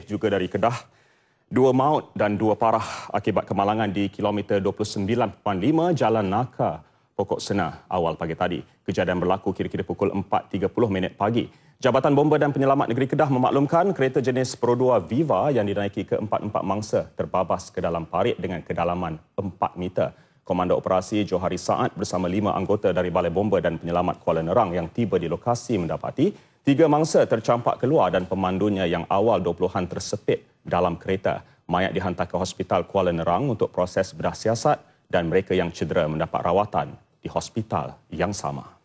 Eh, juga dari Kedah. Dua maut dan dua parah akibat kemalangan di kilometer 29.5 Jalan Naka, Pokok Sena awal pagi tadi. Kejadian berlaku kira-kira pukul 4.30 minit pagi. Jabatan Bomba dan Penyelamat Negeri Kedah memaklumkan kereta jenis Pro 2 Viva yang dinaiki ke empat-empat mangsa terbabas ke dalam parit dengan kedalaman 4 meter. Komando Operasi Johari Saad bersama lima anggota dari Balai Bomba dan Penyelamat Kuala Nerang yang tiba di lokasi mendapati Tiga mangsa tercampak keluar dan pemandunya yang awal 20-an tersepit dalam kereta. Mayat dihantar ke Hospital Kuala Nerang untuk proses bedah siasat dan mereka yang cedera mendapat rawatan di hospital yang sama.